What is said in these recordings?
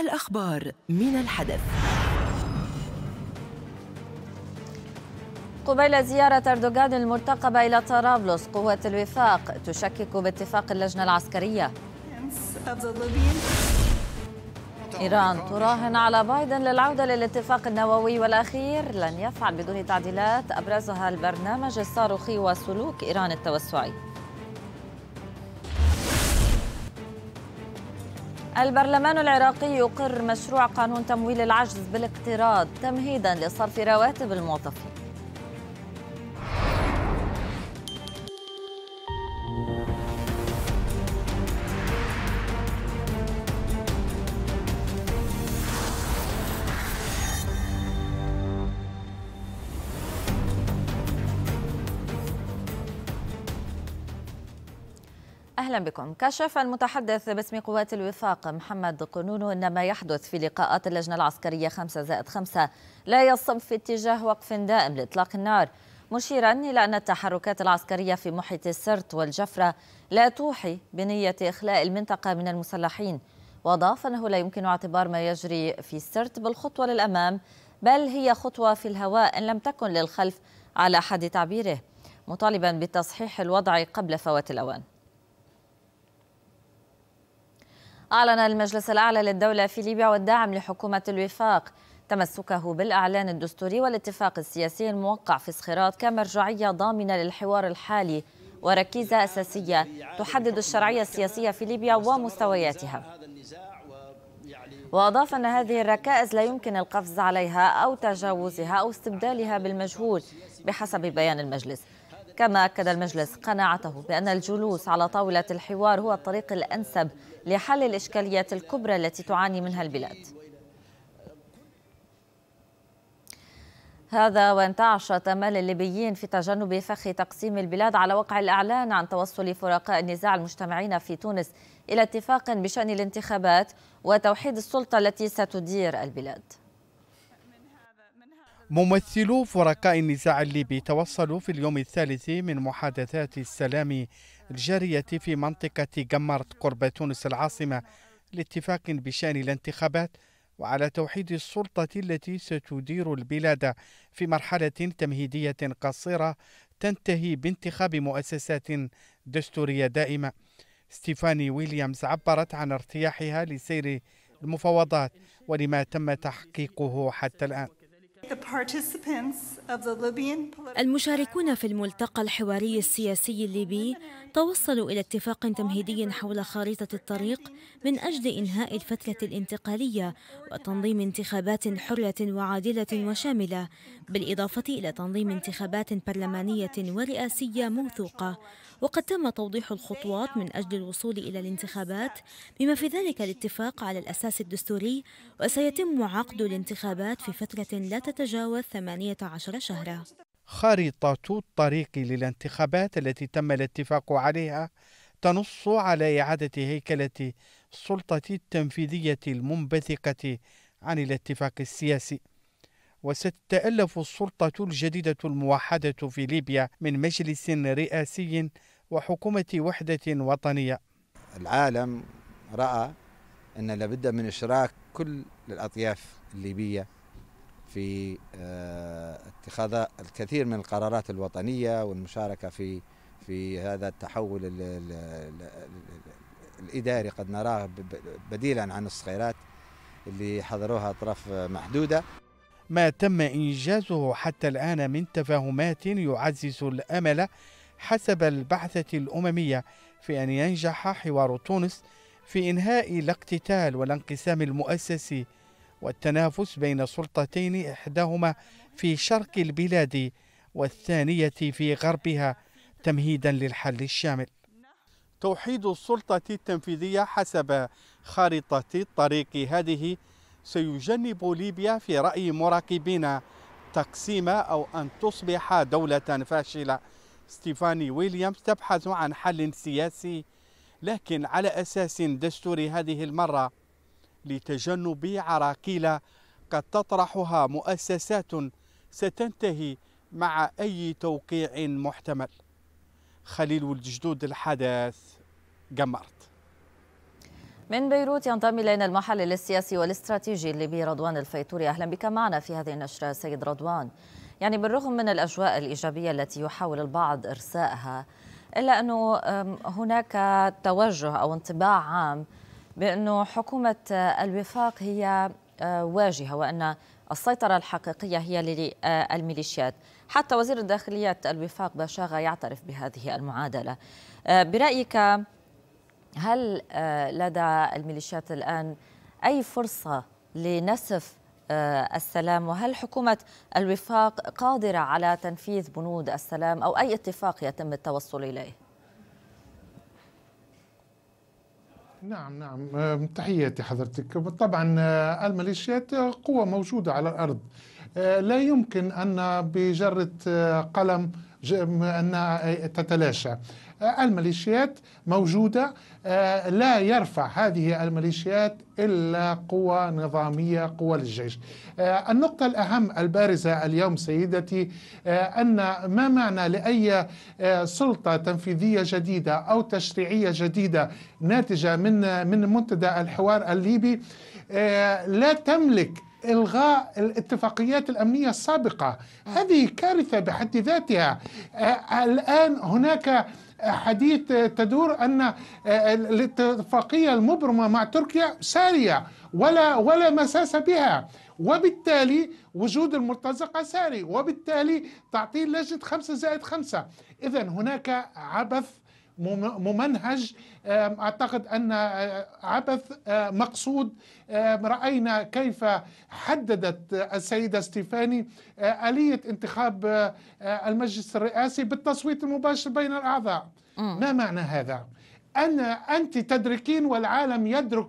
الأخبار من الحدث قبيل زيارة أردوغان المرتقبة إلى طرابلس قوة الوفاق تشكك باتفاق اللجنة العسكرية إيران تراهن على بايدن للعودة للاتفاق النووي والأخير لن يفعل بدون تعديلات أبرزها البرنامج الصاروخي وسلوك إيران التوسعي البرلمان العراقي يقر مشروع قانون تمويل العجز بالاقتراض تمهيدا لصرف رواتب الموظفين أهلا بكم كشف المتحدث باسم قوات الوفاق محمد قنونو أن ما يحدث في لقاءات اللجنة العسكرية 5 زائد 5 لا يصب في اتجاه وقف دائم لإطلاق النار مشيرا إلى أن التحركات العسكرية في محيط السرت والجفرة لا توحي بنية إخلاء المنطقة من المسلحين وأضاف أنه لا يمكن اعتبار ما يجري في السرت بالخطوة للأمام بل هي خطوة في الهواء إن لم تكن للخلف على حد تعبيره مطالبا بتصحيح الوضع قبل فوات الأوان أعلن المجلس الأعلى للدولة في ليبيا والدعم لحكومة الوفاق تمسكه بالإعلان الدستوري والاتفاق السياسي الموقع في صخيرات كمرجعية ضامنة للحوار الحالي وركيزة أساسية تحدد الشرعية السياسية في ليبيا ومستوياتها وأضاف أن هذه الركائز لا يمكن القفز عليها أو تجاوزها أو استبدالها بالمجهول بحسب بيان المجلس كما أكد المجلس قناعته بأن الجلوس على طاولة الحوار هو الطريق الأنسب لحل الإشكاليات الكبرى التي تعاني منها البلاد هذا وانتعش تمال الليبيين في تجنب فخ تقسيم البلاد على وقع الاعلان عن توصل فرقاء النزاع المجتمعين في تونس الى اتفاق بشان الانتخابات وتوحيد السلطه التي ستدير البلاد ممثلو فرقاء النزاع الليبي توصلوا في اليوم الثالث من محادثات السلام الجارية في منطقة جمرت قرب تونس العاصمة لاتفاق بشأن الانتخابات وعلى توحيد السلطة التي ستدير البلاد في مرحلة تمهيدية قصيرة تنتهي بانتخاب مؤسسات دستورية دائمة. ستيفاني ويليامز عبرت عن ارتياحها لسير المفاوضات ولما تم تحقيقه حتى الآن. المشاركون في الملتقى الحواري السياسي الليبي توصلوا إلى اتفاق تمهيدي حول خريطة الطريق من أجل إنهاء الفترة الانتقالية وتنظيم انتخابات حرة وعادلة وشاملة بالإضافة إلى تنظيم انتخابات برلمانية ورئاسية موثوقة وقد تم توضيح الخطوات من أجل الوصول إلى الانتخابات بما في ذلك الاتفاق على الأساس الدستوري وسيتم عقد الانتخابات في فترة لا تتم تتجاوز 18 شهرا خريطة الطريق للانتخابات التي تم الاتفاق عليها تنص على إعادة هيكلة السلطة التنفيذية المنبثقة عن الاتفاق السياسي وستتألف السلطة الجديدة الموحدة في ليبيا من مجلس رئاسي وحكومة وحدة وطنية العالم رأى أن لابد من إشراك كل الأطياف الليبية في آه، اتخاذ الكثير من القرارات الوطنيه والمشاركه في في هذا التحول الاداري قد نراه بديلا عن الصغيرات اللي حضروها اطراف محدوده ما تم انجازه حتى الان من تفاهمات يعزز الامل حسب البعثه الامميه في ان ينجح حوار تونس في انهاء الاقتتال والانقسام المؤسسي والتنافس بين سلطتين إحداهما في شرق البلاد والثانية في غربها تمهيدا للحل الشامل توحيد السلطة التنفيذية حسب خارطة الطريق هذه سيجنب ليبيا في رأي مراقبين تقسيم أو أن تصبح دولة فاشلة ستيفاني ويليامز تبحث عن حل سياسي لكن على أساس دستوري هذه المرة لتجنب عراقيل قد تطرحها مؤسسات ستنتهي مع أي توقيع محتمل خليل والجدود الحداث قمرت من بيروت ينضم إلينا المحلل السياسي والاستراتيجي الليبي رضوان الفيتوري أهلا بك معنا في هذه النشرة سيد رضوان يعني بالرغم من الأجواء الإيجابية التي يحاول البعض إرساءها إلا أنه هناك توجه أو انطباع عام بأنه حكومة الوفاق هي آه، واجهة وأن السيطرة الحقيقية هي للميليشيات حتى وزير الداخلية الوفاق باشاغا يعترف بهذه المعادلة آه، برأيك هل آه، لدى الميليشيات الآن أي فرصة لنسف السلام وهل حكومة الوفاق قادرة على تنفيذ بنود السلام أو أي اتفاق يتم التوصل إليه؟ نعم نعم آه، تحياتي حضرتك طبعا آه، الميليشيات قوة موجودة على الأرض آه، لا يمكن أن بجرة قلم أن تتلاشى الميليشيات موجودة آه، لا يرفع هذه الميليشيات إلا قوى نظامية قوى للجيش آه، النقطة الأهم البارزة اليوم سيدتي آه، أن ما معنى لأي سلطة تنفيذية جديدة أو تشريعية جديدة ناتجة من من منتدى الحوار الليبي لا تملك الغاء الاتفاقيات الامنيه السابقه هذه كارثه بحد ذاتها الان هناك حديث تدور أن الاتفاقية المبرمة مع تركيا سارية ولا ولا مساس بها وبالتالي وجود المرتزقة ساري وبالتالي تعطيل لجنة خمسة زائد خمسة إذا هناك عبث ممنهج اعتقد ان آه، عبث آه، مقصود راينا كيف حددت السيده ستيفاني آه، اليه انتخاب المجلس الرئاسي بالتصويت المباشر بين الاعضاء ما معنى هذا أن أنت تدركين والعالم يدرك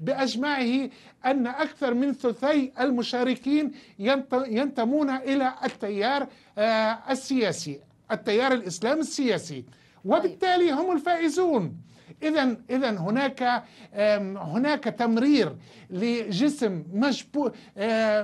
بأجمعه أن أكثر من ثلثي المشاركين ينتمون إلى التيار السياسي التيار الإسلامي السياسي طيب. وبالتالي هم الفائزون اذا اذا هناك هناك تمرير لجسم آه، مشبوه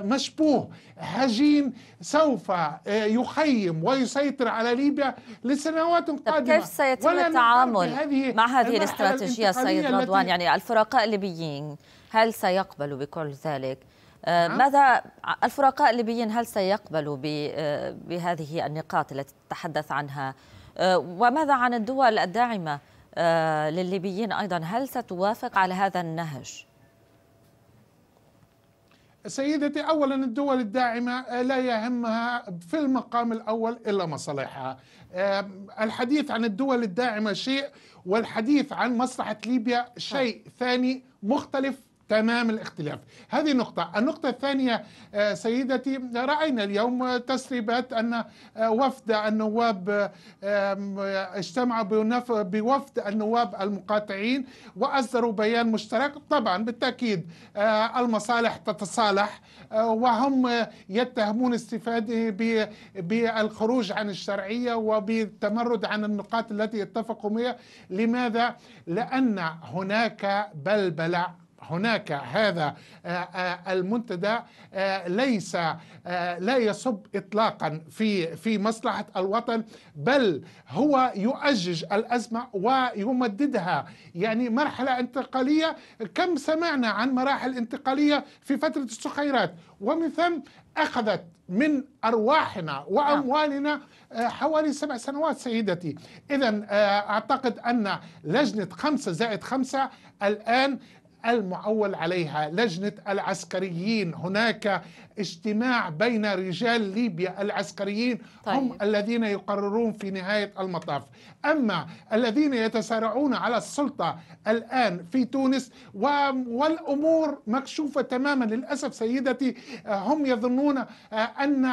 مشبوه هجين سوف آه، يخيم ويسيطر على ليبيا لسنوات قادمه كيف سيتم التعامل هذه مع هذه الاستراتيجيه سيد رضوان يعني الفرقاء الليبيين هل سيقبلوا بكل ذلك؟ آه، نعم. ماذا الفرقاء الليبيين هل سيقبلوا بهذه النقاط التي تتحدث عنها آه، وماذا عن الدول الداعمة آه، للليبيين أيضا هل ستوافق على هذا النهج؟ سيدتي اولا الدول الداعمه آه، لا يهمها في المقام الاول الا مصالحها الحديث عن الدول الداعمه شيء والحديث عن مصلحه ليبيا نعم. شيء ثاني مختلف تمام الاختلاف هذه نقطة النقطة الثانية آه، سيدتي رأينا اليوم تسريبات أن آه، وفد النواب آه، اجتمع بوفد النواب المقاطعين وأصدروا بيان مشترك طبعا بالتأكيد المصالح تتصالح وهم يتهمون استفادة بالخروج عن الشرعية وبالتمرد عن النقاط التي اتفقوا بها لماذا؟ لأن هناك بلبلة هناك هذا آه، آه، المنتدى آه، ليس لا يصب اطلاقا في في مصلحه الوطن بل هو يؤجج الازمه ويمددها يعني مرحله انتقاليه كم سمعنا عن مراحل انتقاليه في فتره السخيرات ومن ثم اخذت من ارواحنا واموالنا حوالي سبع سنوات سيدتي اذا اعتقد ان لجنه خمسه زائد خمسه الان المعول عليها لجنة العسكريين هناك اجتماع بين رجال ليبيا العسكريين طيب. هم الذين يقررون في نهاية المطاف أما الذين يتسارعون على السلطة الآن في تونس والأمور مكشوفة تماما للأسف سيدتي هم يظنون آه، أن آه،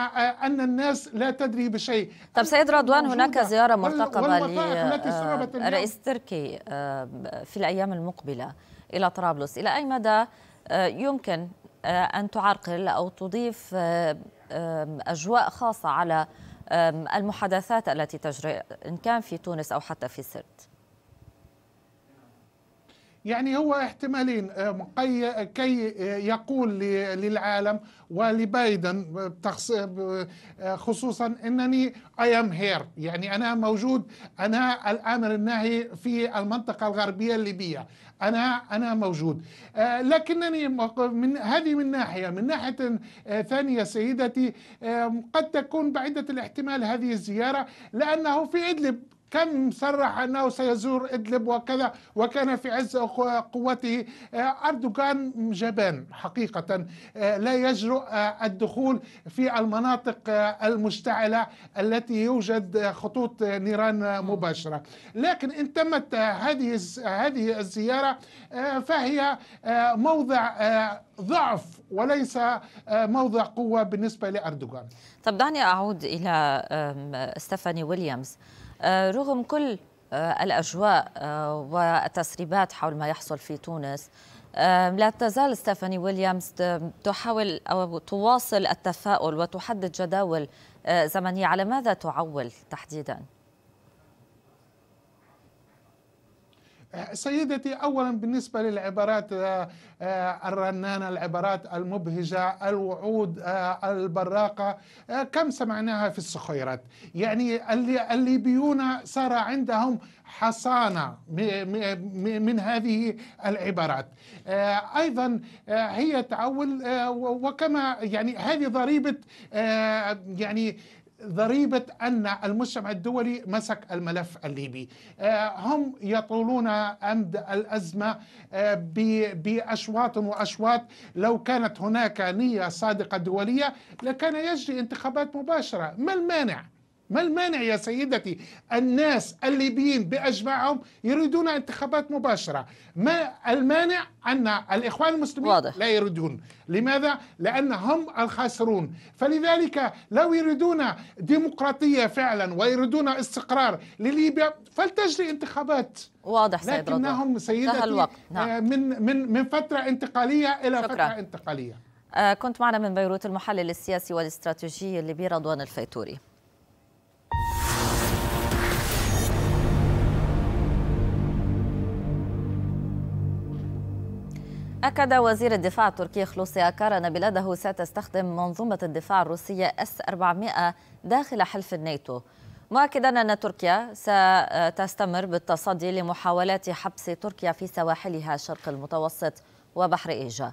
أن الناس لا تدري بشيء طب سيد رضوان هناك زيارة مرتقبة آه، لرئيس تركي في الأيام المقبلة إلى طرابلس إلى أي مدى آه، يمكن آه، أن تعرقل أو تضيف آه، أجواء خاصة على المحادثات التي تجري إن كان في تونس أو حتى في سرت يعني هو احتمالين آه، كي آه، يقول للعالم ولبايدن آه، خصوصا انني اي ام هير يعني انا موجود انا الامر الناهي في المنطقه الغربيه الليبيه انا انا موجود لكنني من هذه من ناحيه من ناحيه ثانيه سيدتي قد تكون بعيده الاحتمال هذه الزياره لانه في ادلب كم صرح أنه سيزور إدلب وكذا وكان في عز قوته آه، أردوغان جبان حقيقة آه، لا يجرؤ آه، الدخول في المناطق المشتعلة التي يوجد خطوط نيران مباشرة لكن إن تمت هذه هذه الزيارة فهي موضع ضعف وليس موضع قوة بالنسبة لأردوغان طب دعني أعود إلى ستيفاني ويليامز آه، رغم كل آه، الأجواء آه، والتسريبات حول ما يحصل في تونس لا تزال ستيفاني ويليامز تحاول أو تواصل التفاؤل وتحدد جداول زمنية على ماذا تعول تحديداً؟ سيدتي اولا بالنسبه للعبارات آه، آه، الرنانه العبارات المبهجه الوعود آه، البراقه كم سمعناها في السخيرات يعني الليبيون صار عندهم حصانه من هذه العبارات ايضا هي تعول وكما يعني هذه ضريبه يعني ضريبة أن المجتمع الدولي مسك الملف الليبي آه، هم يطولون أمد الأزمة آه، بأشواط وأشواط لو كانت هناك نية صادقة دولية لكان يجري انتخابات مباشرة ما المانع؟ ما المانع يا سيدتي الناس الليبيين باجمعهم يريدون انتخابات مباشره ما المانع ان الاخوان المسلمين واضح. لا يريدون لماذا لان هم الخاسرون فلذلك لو يريدون ديمقراطيه فعلا ويريدون استقرار لليبيا فلتجري انتخابات واضح سيد لكنهم سيدتي الوقت. آه، نعم. من من من فتره انتقاليه الى شكرا. فتره انتقاليه آه، كنت معنا من بيروت المحلل السياسي والاستراتيجي الليبي رضوان الفيتوري أكد وزير الدفاع التركي خلوصي أكار أن بلاده ستستخدم منظومة الدفاع الروسية أس 400 داخل حلف الناتو مؤكدا أن تركيا ستستمر بالتصدي لمحاولات حبس تركيا في سواحلها الشرق المتوسط وبحر إيجا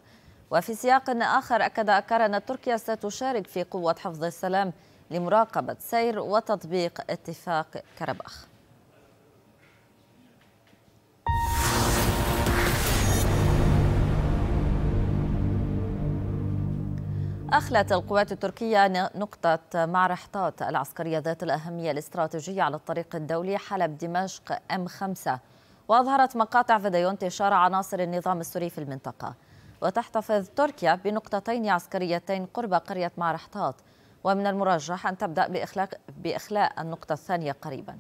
وفي سياق آخر أكد أكار أن تركيا ستشارك في قوة حفظ السلام لمراقبة سير وتطبيق اتفاق كرباخ أخلت القوات التركية نقطة معرى حطات العسكرية ذات الأهمية الاستراتيجية على الطريق الدولي حلب دمشق أم 5 وأظهرت مقاطع فيديو انتشار عناصر النظام السوري في المنطقة وتحتفظ تركيا بنقطتين عسكريتين قرب قرية معرى حطات ومن المرجح أن تبدأ بإخلاق بإخلاء النقطة الثانية قريباً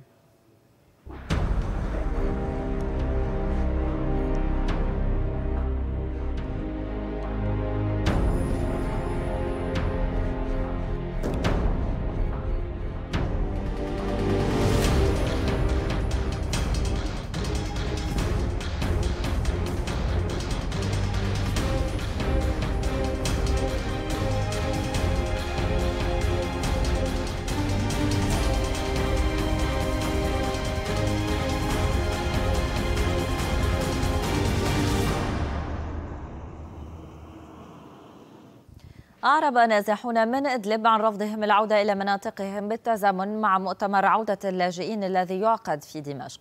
أعرب نازحون من إدلب عن رفضهم العودة إلى مناطقهم بالتزامن مع مؤتمر عودة اللاجئين الذي يعقد في دمشق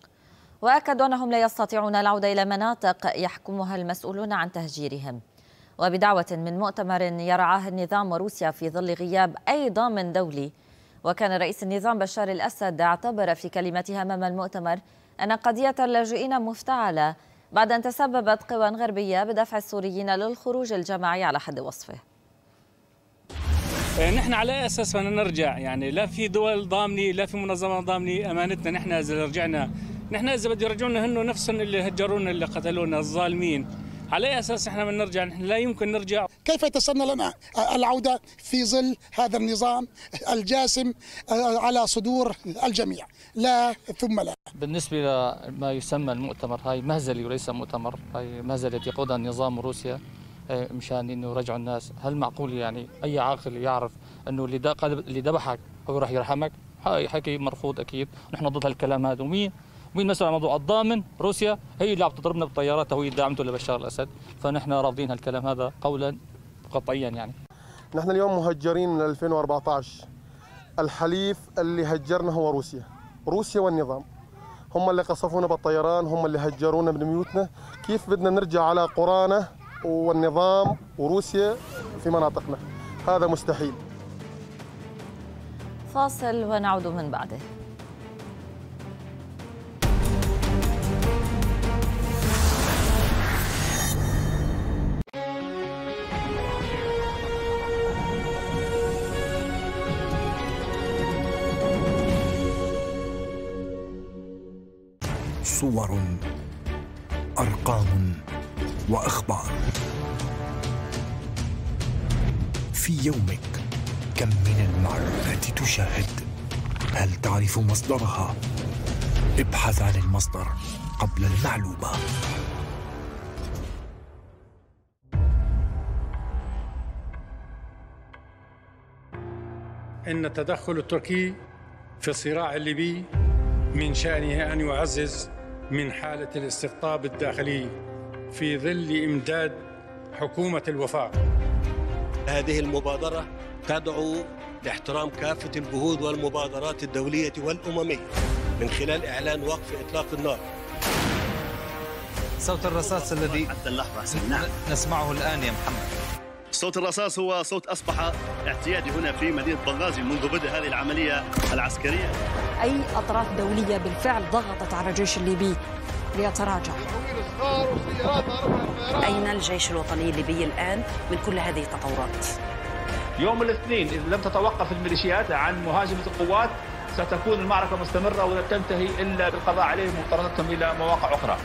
وأكدوا أنهم لا يستطيعون العودة إلى مناطق يحكمها المسؤولون عن تهجيرهم وبدعوة من مؤتمر يرعاه النظام وروسيا في ظل غياب أي ضامن دولي وكان رئيس النظام بشار الأسد اعتبر في كلمته أمام المؤتمر أن قضية اللاجئين مفتعلة بعد أن تسببت قوى غربية بدفع السوريين للخروج الجماعي على حد وصفه إيه، نحن على اساس بدنا نرجع يعني لا في دول ضامنه لا في منظمه ضامنه امانتنا نحن اذا رجعنا نحن اذا بده يرجعونا هن نفسهم اللي هجرونا اللي قتلونا الظالمين على اساس نحن بدنا نرجع نحن لا يمكن نرجع كيف يتسنى لنا العوده في ظل هذا النظام الجاسم آه، على صدور الجميع لا ثم لا بالنسبه لما يسمى المؤتمر هاي مهزله وليس مؤتمر هاي مهزله يقودها النظام روسيا آه، مشان انه رجعوا الناس هل معقول يعني اي عاقل يعرف انه اللي اللي ذبحك هو راح يرحمك هاي حكي مرفوض اكيد نحن ضد هالكلام هذا ومين ومين مثلا عن الموضوع الضامن روسيا هي اللي عم تضربنا بالطيارات وهي دعمته لبشار الاسد فنحن رافضين هالكلام هذا قولا قطعيا يعني نحن اليوم مهجرين من 2014 الحليف اللي هجرنا هو روسيا روسيا والنظام هم اللي قصفونا بالطيران هم اللي هجرونا من بيوتنا كيف بدنا نرجع على قرانا والنظام وروسيا في مناطقنا هذا مستحيل فاصل ونعود من بعده صور يومك كم من المعلومات تشاهد هل تعرف مصدرها ابحث عن المصدر قبل المعلومه ان التدخل التركي في الصراع الليبي من شانه ان يعزز من حاله الاستقطاب الداخلي في ظل امداد حكومه الوفاق هذه المبادرة تدعو لاحترام كافة الجهود والمبادرات الدولية والأممية من خلال إعلان وقف إطلاق النار صوت الرصاص الذي حتى اللحظة نسمعه الآن يا محمد صوت الرصاص هو صوت أصبح اعتيادي هنا في مدينة بنغازي منذ بدء هذه العملية العسكرية أي أطراف دولية بالفعل ضغطت على الجيش الليبي ليتراجع أين الجيش الوطني الليبي الآن من كل هذه التطورات؟ يوم الاثنين إذا لم تتوقف الميليشيات عن مهاجمة القوات ستكون المعركة مستمرة ولا تنتهي إلا بالقضاء عليهم وطردتهم إلى مواقع أخرى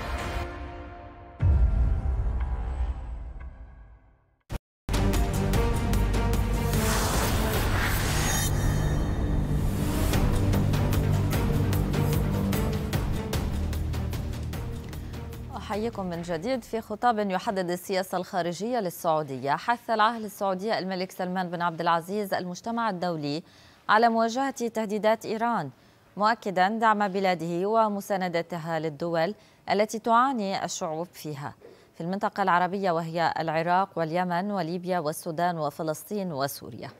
أحييكم من جديد في خطاب يحدد السياسة الخارجية للسعودية حث العهد السعودية الملك سلمان بن عبد العزيز المجتمع الدولي على مواجهة تهديدات إيران مؤكدا دعم بلاده ومساندتها للدول التي تعاني الشعوب فيها في المنطقة العربية وهي العراق واليمن وليبيا والسودان وفلسطين وسوريا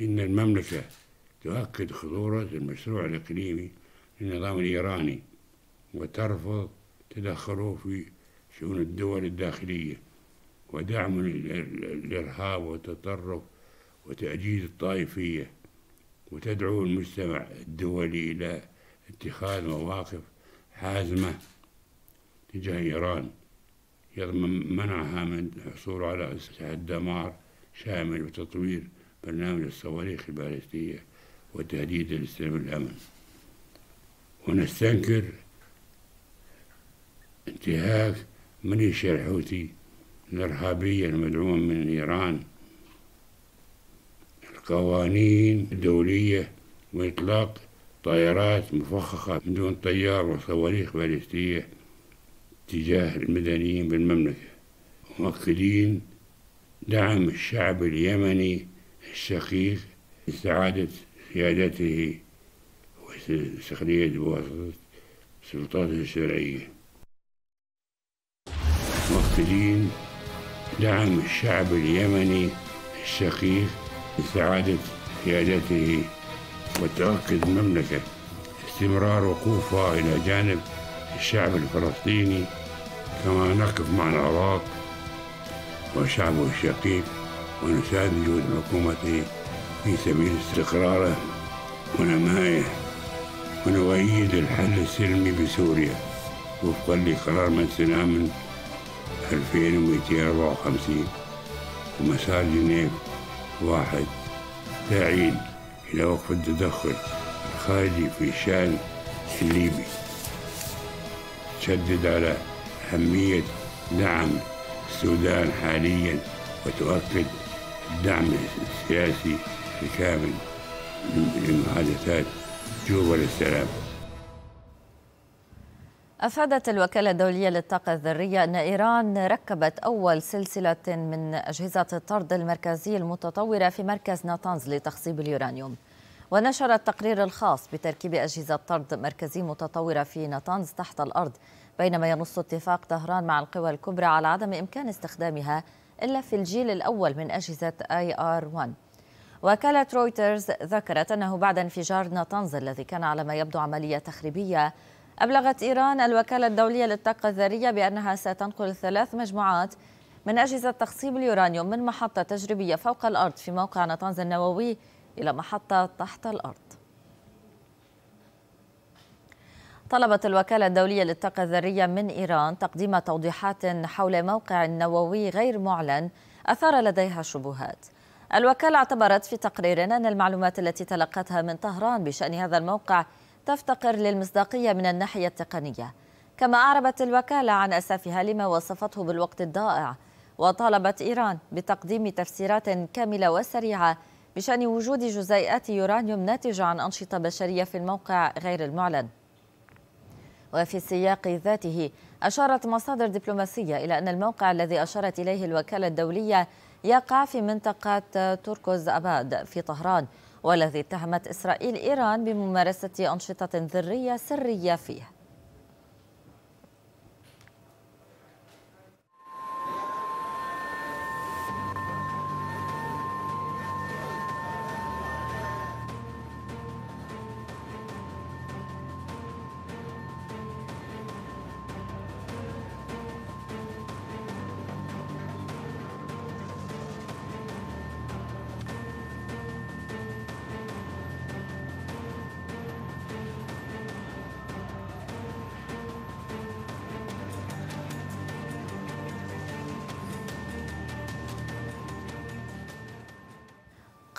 إن المملكة تؤكد خطورة المشروع الإقليمي للنظام الإيراني وترفض تدخله في شؤون الدول الداخلية ودعم الإرهاب والتطرف وتأجيز الطائفية وتدعو المجتمع الدولي إلى اتخاذ مواقف حازمة تجاه إيران يضمن منعها من الحصول على سلاح دمار شامل وتطوير برنامج الصواريخ البالستية وتهديد الاستلام والأمن ونستنكر انتهاك ميليشيا الحوثي الإرهابية المدعومة من إيران القوانين الدولية وإطلاق طائرات مفخخة من دون طيار وصواريخ باليستية تجاه المدنيين بالمملكة مؤكدين دعم الشعب اليمني الشقيق لسعادة سيادته وسخنية بواسطة سلطاته الشرعية مقتدين دعم الشعب اليمني الشقيق لسعادة سيادته وتأكد المملكة استمرار وقوفها إلى جانب الشعب الفلسطيني كما نقف مع العراق وشعبه الشقيق ونساعد جهود حكومته في سبيل استقراره ونمائه ونؤيد الحل السلمي بسوريا وفقا لقرار مجلس الامن 2254 ومسار جنيف واحد داعين إلى وقف التدخل الخارجي في الشأن الليبي تشدد على أهمية دعم السودان حاليا وتؤكد الدعم السياسي من لمحادثات جوبا للسلام أفادت الوكالة الدولية للطاقة الذرية أن إيران ركبت أول سلسلة من أجهزة الطرد المركزي المتطورة في مركز ناتانز لتخصيب اليورانيوم ونشر التقرير الخاص بتركيب أجهزة طرد مركزي متطورة في ناتانز تحت الأرض بينما ينص اتفاق طهران مع القوى الكبرى على عدم إمكان استخدامها إلا في الجيل الأول من أجهزة آي آر 1 وكالة رويترز ذكرت أنه بعد انفجار نطنز الذي كان على ما يبدو عملية تخريبية أبلغت إيران الوكالة الدولية للطاقة الذرية بأنها ستنقل ثلاث مجموعات من أجهزة تخصيب اليورانيوم من محطة تجريبية فوق الأرض في موقع نطنز النووي إلى محطة تحت الأرض طلبت الوكالة الدولية للطاقة الذرية من إيران تقديم توضيحات حول موقع نووي غير معلن أثار لديها شبهات الوكالة اعتبرت في تقرير أن المعلومات التي تلقتها من طهران بشأن هذا الموقع تفتقر للمصداقية من الناحية التقنية كما أعربت الوكالة عن أسفها لما وصفته بالوقت الضائع وطالبت إيران بتقديم تفسيرات كاملة وسريعة بشأن وجود جزيئات يورانيوم ناتجة عن أنشطة بشرية في الموقع غير المعلن وفي السياق ذاته أشارت مصادر دبلوماسية إلى أن الموقع الذي أشارت إليه الوكالة الدولية يقع في منطقة تركز أباد في طهران والذي اتهمت إسرائيل إيران بممارسة أنشطة ذرية سرية فيه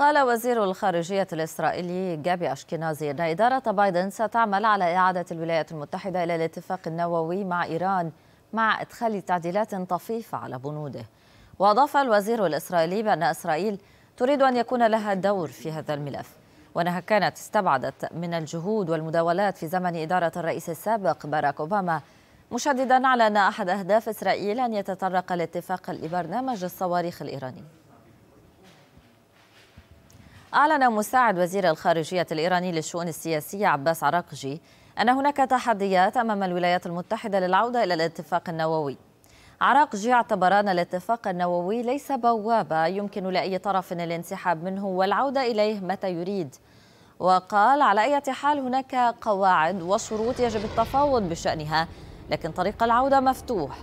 قال وزير الخارجية الإسرائيلي جابي أشكنازي أن إدارة بايدن ستعمل على إعادة الولايات المتحدة إلى الاتفاق النووي مع إيران مع إدخال تعديلات طفيفة على بنوده وأضاف الوزير الإسرائيلي بأن إسرائيل تريد أن يكون لها دور في هذا الملف وأنها كانت استبعدت من الجهود والمداولات في زمن إدارة الرئيس السابق باراك أوباما مشددا على أن أحد أهداف إسرائيل أن يتطرق الاتفاق لبرنامج الصواريخ الإيراني أعلن مساعد وزير الخارجية الإيراني للشؤون السياسية عباس عراقجي أن هناك تحديات أمام الولايات المتحدة للعودة إلى الاتفاق النووي عراقجي اعتبر أن الاتفاق النووي ليس بوابة يمكن لأي طرف الانسحاب منه والعودة إليه متى يريد وقال على أي حال هناك قواعد وشروط يجب التفاوض بشأنها لكن طريق العودة مفتوح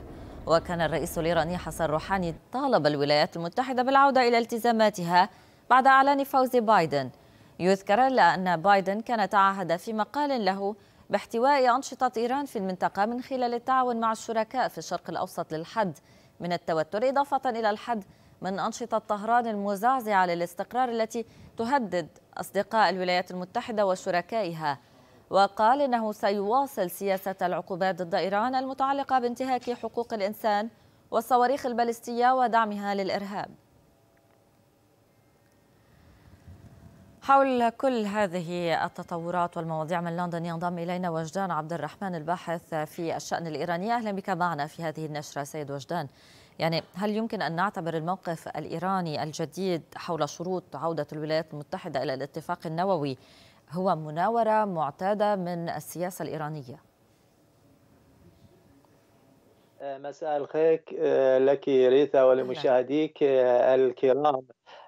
وكان الرئيس الإيراني حسن روحاني طالب الولايات المتحدة بالعودة إلى التزاماتها بعد إعلان فوز بايدن يذكر أن بايدن كان تعهد في مقال له باحتواء أنشطة إيران في المنطقة من خلال التعاون مع الشركاء في الشرق الأوسط للحد من التوتر إضافة إلى الحد من أنشطة طهران المزعزعة للاستقرار التي تهدد أصدقاء الولايات المتحدة وشركائها وقال إنه سيواصل سياسة العقوبات ضد إيران المتعلقة بانتهاك حقوق الإنسان والصواريخ البالستية ودعمها للإرهاب حول كل هذه التطورات والمواضيع من لندن ينضم إلينا وجدان عبد الرحمن الباحث في الشأن الإيراني أهلا بك معنا في هذه النشرة سيد وجدان يعني هل يمكن أن نعتبر الموقف الإيراني الجديد حول شروط عودة الولايات المتحدة إلى الاتفاق النووي هو مناورة معتادة من السياسة الإيرانية؟ مساء الخير آه، لك ريثا ولمشاهديك آه، الكرام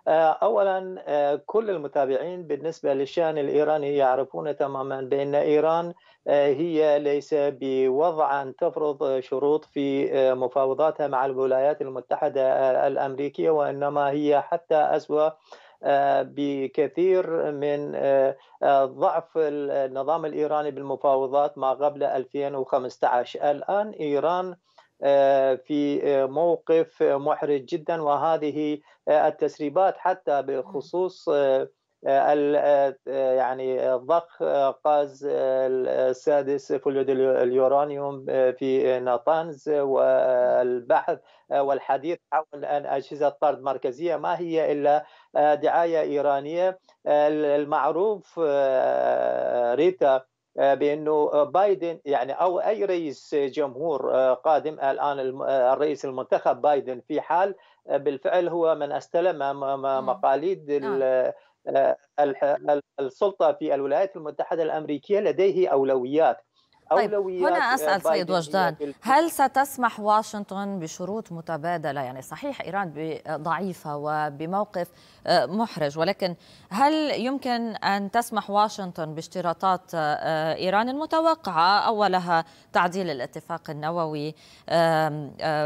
آه، اولا آه، كل المتابعين بالنسبه للشان الايراني يعرفون تماما بان ايران آه، هي ليس بوضع ان تفرض شروط في مفاوضاتها مع الولايات المتحده الامريكيه وانما هي حتى اسوا بكثير من ضعف النظام الايراني بالمفاوضات ما قبل 2015 الان ايران آه، في آه، موقف محرج جدا وهذه آه، التسريبات حتى بخصوص يعني ضخ غاز السادس فلود اليورانيوم في ناطانز والبحث والحديث حول ان اجهزه طرد مركزيه ما هي الا دعايه ايرانيه المعروف ريتا آه، بانه آه، بايدن يعني او اي رئيس آه، جمهور قادم الان الرئيس المنتخب بايدن في حال بالفعل هو من استلم نعم. مقاليد نعم. السلطه في الولايات المتحده الامريكيه لديه اولويات طيب هنا أسأل سيد وجدان هل ستسمح واشنطن بشروط متبادلة يعني صحيح إيران ضعيفة وبموقف آه، محرج ولكن هل يمكن أن تسمح واشنطن باشتراطات آه، آه، إيران المتوقعة أولها تعديل الاتفاق النووي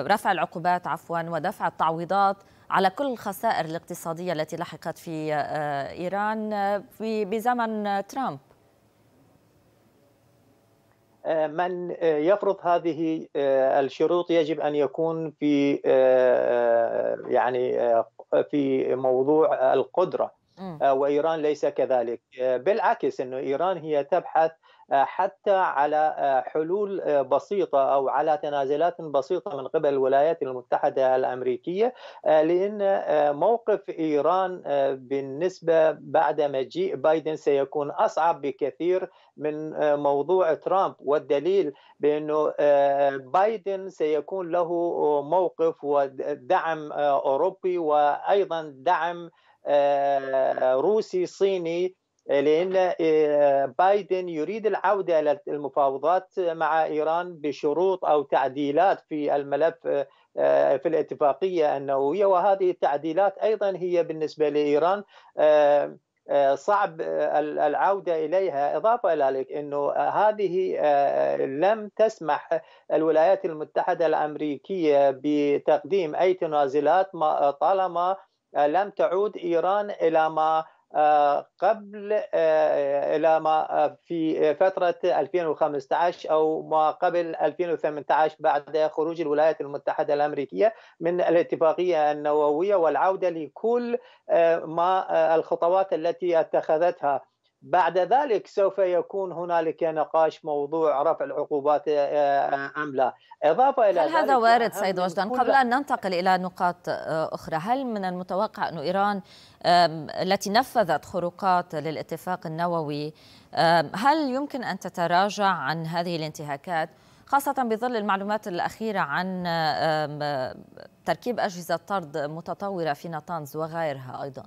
رفع العقوبات عفوا ودفع التعويضات على كل الخسائر الاقتصادية التي لحقت في إيران بزمن ترامب من آه، يفرض هذه آه، الشروط يجب ان يكون في آه، يعني في موضوع القدره وايران ليس كذلك بالعكس انه ايران هي تبحث آه، حتى على آه، حلول آه، بسيطه او على تنازلات بسيطه من قبل الولايات المتحده الامريكيه لان موقف ايران بالنسبه بعد مجيء بايدن سيكون اصعب بكثير من موضوع ترامب والدليل بانه بايدن سيكون له موقف ودعم اوروبي وايضا دعم روسي صيني آه، لان آه، بايدن يريد العوده الى المفاوضات مع ايران بشروط او تعديلات في الملف آه، في الاتفاقيه النوويه وهذه التعديلات ايضا هي بالنسبه لايران صعب العوده اليها اضافه الى ذلك انه هذه لم تسمح الولايات المتحده الامريكيه بتقديم اي تنازلات طالما لم تعود ايران الى ما قبل آه، الى ما آه، في فتره 2015 او ما قبل 2018 بعد خروج الولايات المتحده الامريكيه من الاتفاقيه النوويه والعوده لكل آه، ما الخطوات التي اتخذتها بعد ذلك سوف يكون هنالك نقاش موضوع رفع العقوبات آه، آه، ام لا اضافه الى هل هذا وارد سيد وجدان قبل ان ننتقل الى نقاط آه، اخرى هل من المتوقع ان ايران التي نفذت خروقات للاتفاق النووي هل يمكن ان تتراجع عن هذه الانتهاكات خاصة بظل المعلومات الأخيرة عن تركيب أجهزة طرد متطورة في نطنز وغيرها أيضاً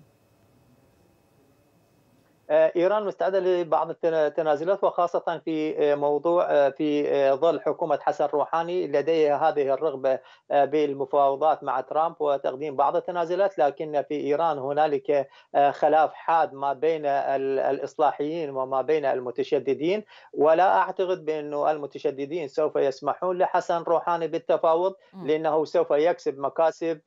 آه، ايران مستعده لبعض التنازلات وخاصه في آه، موضوع آه، في ظل حكومه حسن روحاني لديها هذه الرغبه بالمفاوضات مع ترامب وتقديم بعض التنازلات لكن في ايران هنالك خلاف حاد ما بين الاصلاحيين وما بين المتشددين ولا اعتقد بانه المتشددين سوف يسمحون لحسن روحاني بالتفاوض لانه سوف يكسب مكاسب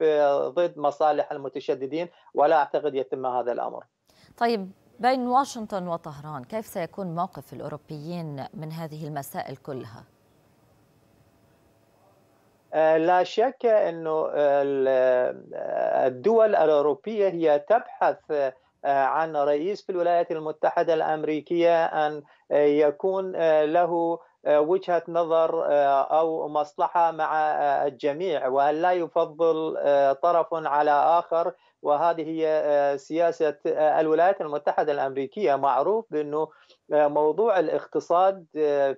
ضد مصالح المتشددين ولا اعتقد يتم هذا الامر. طيب بين واشنطن وطهران كيف سيكون موقف الأوروبيين من هذه المسائل كلها؟ آه، لا شك أنه آه، الدول الأوروبية هي تبحث آه، عن رئيس في الولايات المتحدة الأمريكية أن يكون له وجهة نظر أو مصلحة مع الجميع وأن لا يفضل طرف على آخر وهذه هي آه، سياسه آه، الولايات المتحده الامريكيه معروف بانه آه، موضوع الاقتصاد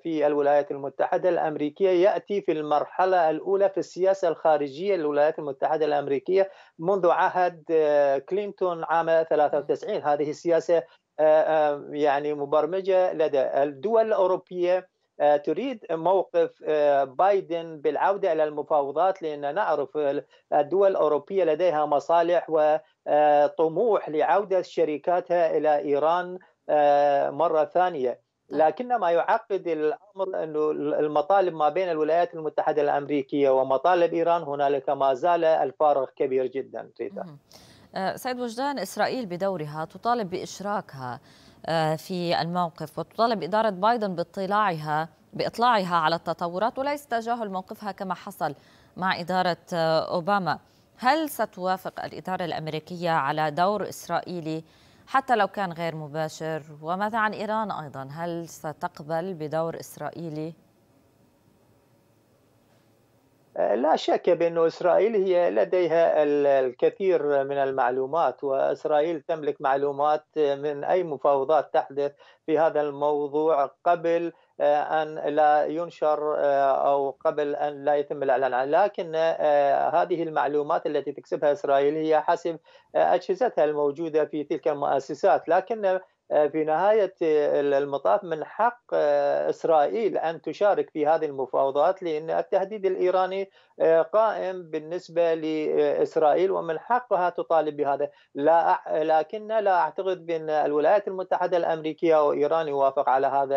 في الولايات المتحده الامريكيه ياتي في المرحله الاولى في السياسه الخارجيه للولايات المتحده الامريكيه منذ عهد كلينتون عام 93 هذه السياسه يعني مبرمجه لدى الدول الاوروبيه آه، تريد موقف آه، بايدن بالعوده الى المفاوضات لان نعرف الدول الاوروبيه لديها مصالح وطموح آه، لعوده شركاتها الى ايران مره ثانيه نعم. لكن ما يعقد الامر انه المطالب ما بين الولايات المتحده الامريكيه ومطالب ايران هنالك ما زال الفارق كبير جدا سيد وجدان اسرائيل بدورها تطالب باشراكها آه، في الموقف وتطالب إدارة بايدن باطلاعها بإطلاعها على التطورات وليس تجاهل موقفها كما حصل مع إدارة آه، أوباما هل ستوافق الإدارة الأمريكية على دور إسرائيلي حتى لو كان غير مباشر وماذا عن إيران أيضا هل ستقبل بدور إسرائيلي لا شك بأن إسرائيل هي لديها الكثير من المعلومات وإسرائيل تملك معلومات من أي مفاوضات تحدث في هذا الموضوع قبل آه، أن لا ينشر آه، أو قبل أن لا يتم الإعلان عنه لكن آه، هذه المعلومات التي تكسبها إسرائيل هي حسب أجهزتها الموجودة في تلك المؤسسات لكن آه، في نهاية المطاف من حق آه، إسرائيل أن تشارك في هذه المفاوضات لأن التهديد الإيراني آه، قائم بالنسبة لإسرائيل ومن حقها تطالب بهذا لا لكن لا أعتقد بأن الولايات المتحدة الأمريكية وإيران يوافق على هذا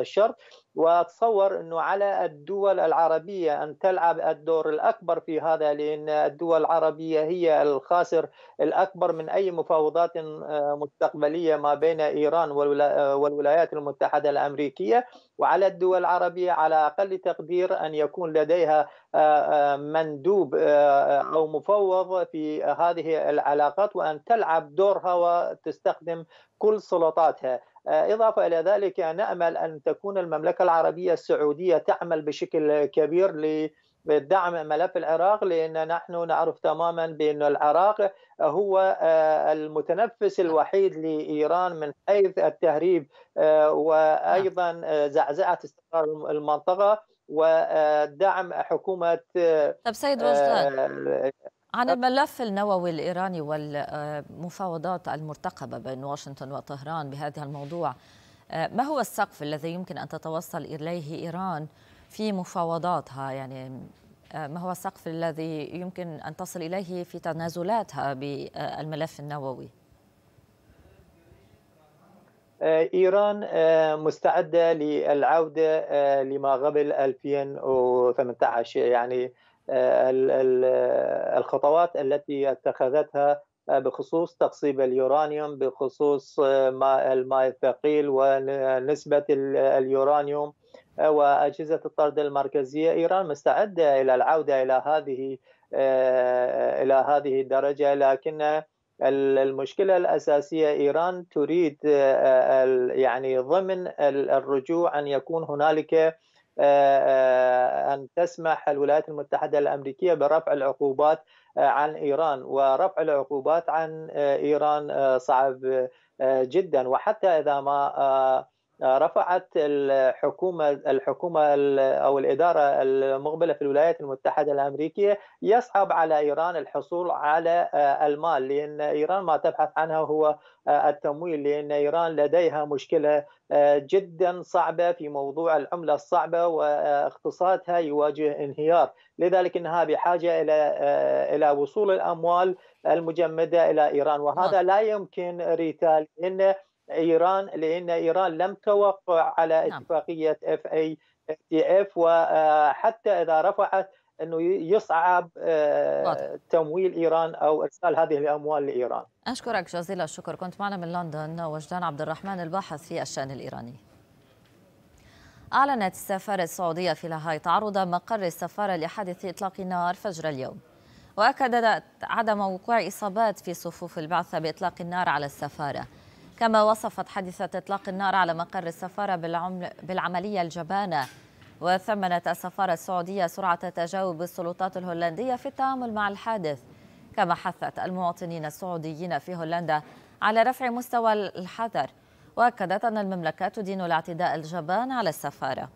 الشرط واتصور انه على الدول العربيه ان تلعب الدور الاكبر في هذا لان الدول العربيه هي الخاسر الاكبر من اي مفاوضات آه، مستقبليه ما بين ايران آه، والولايات المتحده الامريكيه وعلى الدول العربيه على اقل تقدير ان يكون لديها آه، مندوب او مفوض في هذه العلاقات وان تلعب دورها وتستخدم كل سلطاتها آه، إضافة إلى ذلك نأمل أن تكون المملكة العربية السعودية تعمل بشكل كبير بدعم ملف العراق لأن نحن نعرف تماما بأن العراق هو آه، المتنفس نعم. الوحيد لإيران من حيث التهريب آه، وأيضا نعم. زعزعة استقرار المنطقة ودعم حكومة طب سيد وجدان عن الملف النووي الإيراني والمفاوضات المرتقبة بين واشنطن وطهران بهذا الموضوع آه، ما هو السقف الذي يمكن أن تتوصل إليه إيران في مفاوضاتها يعني آه، ما هو السقف الذي يمكن أن تصل إليه في تنازلاتها بالملف النووي؟ آه، ايران مستعده للعوده لما قبل 2018 يعني آه، آه، الخطوات التي اتخذتها آه، بخصوص تقصيب اليورانيوم بخصوص الماء الثقيل ونسبة اليورانيوم وأجهزة الطرد المركزية إيران مستعدة إلى العودة إلى هذه إلى هذه الدرجة لكن المشكلة الأساسية إيران تريد يعني ضمن الرجوع أن يكون هنالك آه، آه، أن تسمح الولايات المتحدة الأمريكية برفع العقوبات آه، عن إيران ورفع العقوبات عن إيران صعب جدا وحتى إذا ما رفعت الحكومه الحكومه او الاداره المقبله في الولايات المتحده الامريكيه يصعب على ايران الحصول على آه، المال لان ايران ما تبحث عنه هو آه، التمويل لان ايران لديها مشكله آه، جدا صعبه في موضوع العمله الصعبه واقتصادها يواجه انهيار، لذلك انها بحاجه الى الى وصول الاموال المجمده الى ايران وهذا نعم. لا يمكن ريتال لان ايران لان ايران لم توقع على نعم. اتفاقيه اف اي تي اف وحتى اذا رفعت انه يصعب آه، تمويل ايران او ارسال هذه الاموال لايران. اشكرك جزيل الشكر، كنت معنا من لندن وجدان عبد الرحمن الباحث في الشان الايراني. أعلنت السفارة السعودية في لاهاي تعرض مقر السفارة لحادث إطلاق نار فجر اليوم وأكدت عدم وقوع إصابات في صفوف البعثة بإطلاق النار على السفارة كما وصفت حادثة إطلاق النار على مقر السفارة بالعملية الجبانة وثمنت السفارة السعودية سرعة تجاوب السلطات الهولندية في التعامل مع الحادث كما حثت المواطنين السعوديين في هولندا على رفع مستوى الحذر وأكدت أن المملكة تدين الاعتداء الجبان على السفارة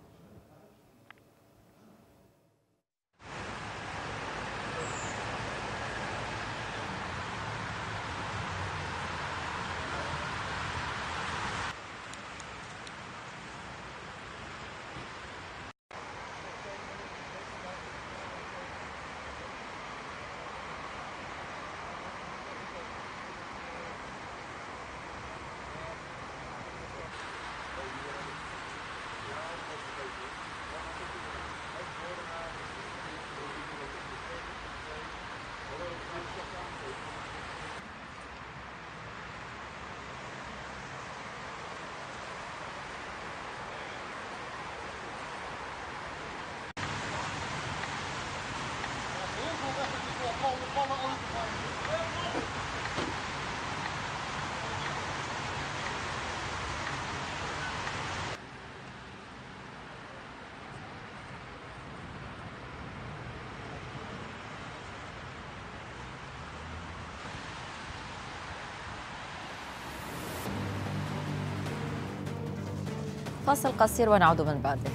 فاصل قصير ونعود من بعده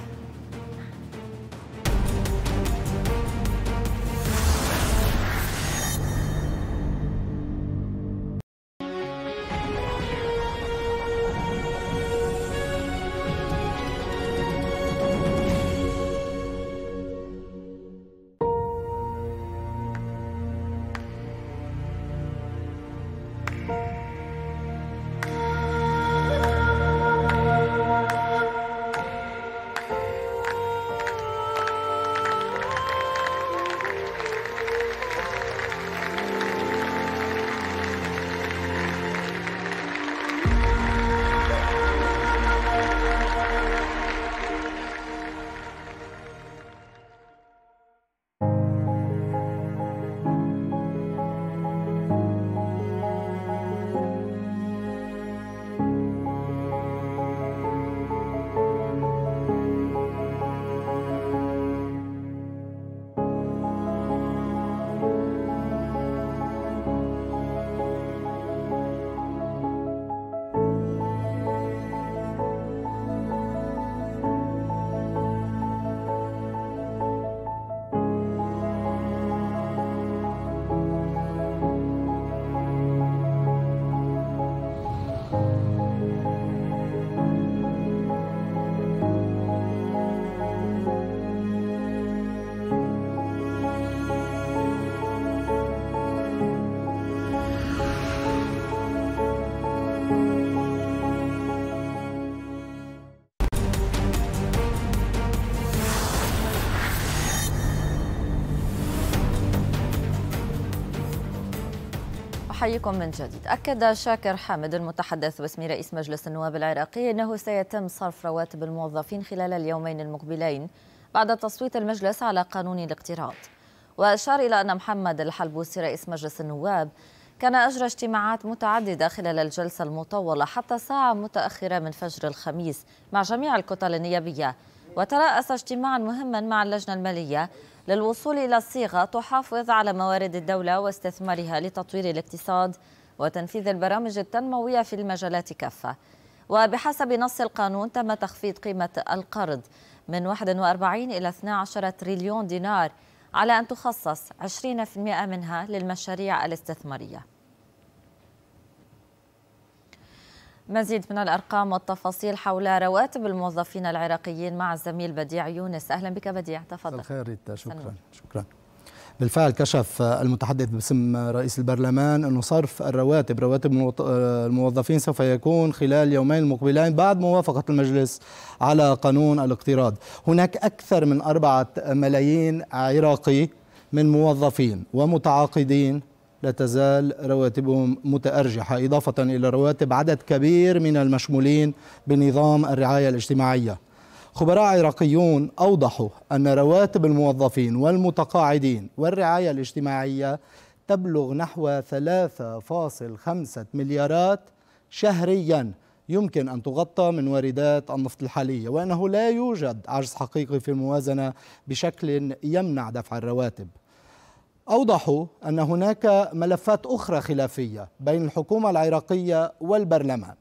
أحييكم من جديد أكد شاكر حامد المتحدث باسم رئيس مجلس النواب العراقي أنه سيتم صرف رواتب الموظفين خلال اليومين المقبلين بعد تصويت المجلس على قانون الاقتراض وأشار إلى أن محمد الحلبوسي رئيس مجلس النواب كان أجرى اجتماعات متعددة خلال الجلسة المطولة حتى ساعة متأخرة من فجر الخميس مع جميع الكتل النيابية وترأس اجتماعا مهما مع اللجنة المالية للوصول إلى صيغة تحافظ على موارد الدولة واستثمارها لتطوير الاقتصاد وتنفيذ البرامج التنموية في المجالات كافة وبحسب نص القانون تم تخفيض قيمة القرض من 41 إلى 12 تريليون دينار على أن تخصص 20% منها للمشاريع الاستثمارية مزيد من الأرقام والتفاصيل حول رواتب الموظفين العراقيين مع الزميل بديع يونس أهلا بك بديع تفضل الخير ريتا شكرا شكرا بالفعل كشف المتحدث باسم رئيس البرلمان أن صرف الرواتب رواتب الموظفين سوف يكون خلال يومين المقبلين بعد موافقة المجلس على قانون الاقتراض هناك أكثر من أربعة ملايين عراقي من موظفين ومتعاقدين لا تزال رواتبهم متأرجحة إضافة إلى رواتب عدد كبير من المشمولين بنظام الرعاية الاجتماعية خبراء عراقيون أوضحوا أن رواتب الموظفين والمتقاعدين والرعاية الاجتماعية تبلغ نحو 3.5 مليارات شهرياً يمكن أن تغطى من واردات النفط الحالية وأنه لا يوجد عجز حقيقي في الموازنة بشكل يمنع دفع الرواتب أوضحوا أن هناك ملفات أخرى خلافية بين الحكومة العراقية والبرلمان